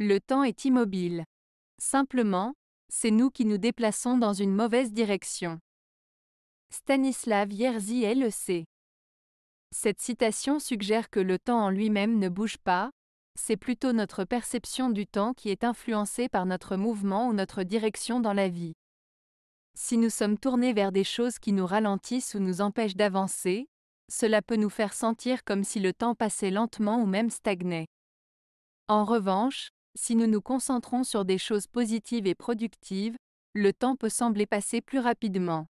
Le temps est immobile. Simplement, c'est nous qui nous déplaçons dans une mauvaise direction. Stanislav Yerzy est le Cette citation suggère que le temps en lui-même ne bouge pas, c'est plutôt notre perception du temps qui est influencée par notre mouvement ou notre direction dans la vie. Si nous sommes tournés vers des choses qui nous ralentissent ou nous empêchent d'avancer, cela peut nous faire sentir comme si le temps passait lentement ou même stagnait. En revanche, si nous nous concentrons sur des choses positives et productives, le temps peut sembler passer plus rapidement.